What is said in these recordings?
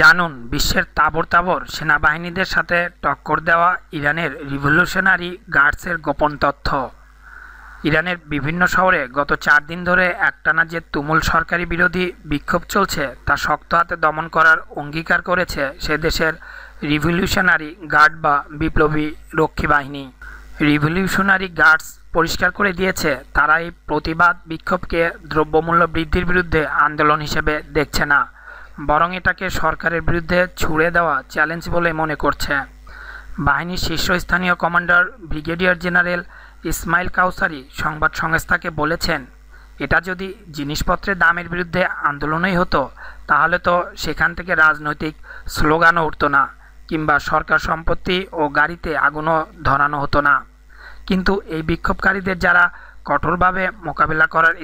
জানুন বিশ্বের তাবর তাবর সেনাবাহিনীদের সাথে টক্কর দেওয়া ইরানের রিভলিউশনারি গার্ডসের গোপন তথ্য ইরানের বিভিন্ন শহরে গত চার দিন ধরে একটানা যে তুমুল সরকারি বিরোধী বিক্ষোভ চলছে তা শক্ত হাতে দমন করার অঙ্গীকার করেছে সে দেশের রিভলিউশনারি গার্ড বা বিপ্লবী রক্ষী বাহিনী রিভলিউশনারি গার্ডস পরিষ্কার করে দিয়েছে তারা এই প্রতিবাদ বিক্ষোভকে দ্রব্যমূল্য বৃদ্ধির বিরুদ্ধে আন্দোলন হিসেবে দেখছে না বরং এটাকে সরকারের বিরুদ্ধে ছুড়ে দেওয়া চ্যালেঞ্জ বলে মনে করছে বাহিনীর শীর্ষস্থানীয় commander brigadier general Ismail Kowsari সংবাদ সংস্থাকে বলেছেন এটা যদি জিনিসপত্রের দামের বিরুদ্ধে আন্দোলনই হতো তাহলে তো সেখান থেকে রাজনৈতিক স্লোগানও উঠত না কিংবা সরকার সম্পত্তি ও গাড়িতে আগুনও ধরানো হতো না কিন্তু এই বিক্ষোভকারীদের যারা কঠোরভাবে মোকাবিলা করার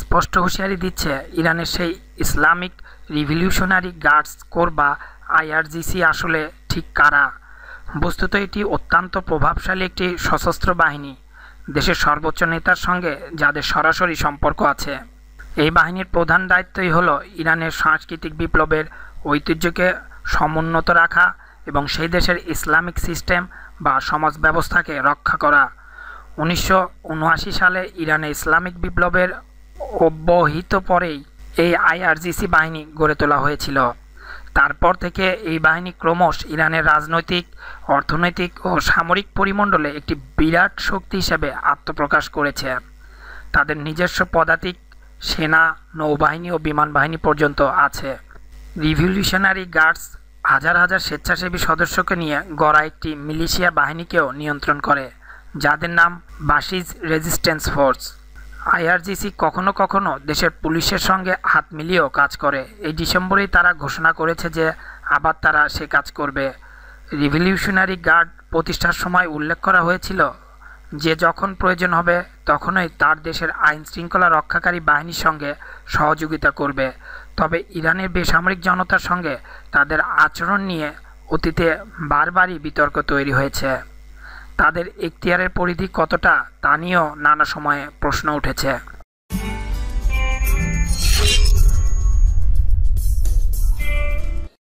স্পষ্ট হুঁশিয়ারি দিচ্ছে ইরানের সেই ইসলামিক রিভলিউশনারি গার্ডস কোর বা আইআরজিসি আসলে ঠিক কারা বস্তুত এটি অত্যন্ত প্রভাবশালী একটি সশস্ত্র বাহিনী দেশের সর্বোচ্চ নেতার সঙ্গে যাদের সরাসরি সম্পর্ক আছে এই বাহিনীর প্রধান দায়িত্বই হল ইরানের সাংস্কৃতিক বিপ্লবের ঐতিহ্যকে সমুন্নত রাখা এবং সেই দেশের ইসলামিক সিস্টেম বা সমাজ ব্যবস্থাকে রক্ষা করা উনিশশো সালে ইরানে ইসলামিক বিপ্লবের অব্যহিত পরেই এই আইআরজিসি বাহিনী গড়ে তোলা হয়েছিল তারপর থেকে এই বাহিনী ক্রমশ ইরানের রাজনৈতিক অর্থনৈতিক ও সামরিক পরিমণ্ডলে একটি বিরাট শক্তি হিসেবে আত্মপ্রকাশ করেছে তাদের নিজস্ব পদাতিক সেনা নৌবাহিনী ও বিমান বাহিনী পর্যন্ত আছে রিভলিউশনারি গার্ডস হাজার হাজার স্বেচ্ছাসেবী সদস্যকে নিয়ে গড়া একটি মিলিশিয়া বাহিনীকেও নিয়ন্ত্রণ করে যাদের নাম বাসিজ রেজিস্ট্যান্স ফোর্স আইআরজিসি কখনো কখনো দেশের পুলিশের সঙ্গে হাত মিলিয়েও কাজ করে এই ডিসেম্বরেই তারা ঘোষণা করেছে যে আবার তারা সে কাজ করবে রিভলিউশনারি গার্ড প্রতিষ্ঠার সময় উল্লেখ করা হয়েছিল যে যখন প্রয়োজন হবে তখনই তার দেশের আইন শৃঙ্খলা রক্ষাকারী বাহিনীর সঙ্গে সহযোগিতা করবে তবে ইরানের বেসামরিক জনতার সঙ্গে তাদের আচরণ নিয়ে অতীতে বারবারই বিতর্ক তৈরি হয়েছে তাদের এখতিয়ারের পরিধি কতটা তা নিয়েও নানা সময়ে প্রশ্ন উঠেছে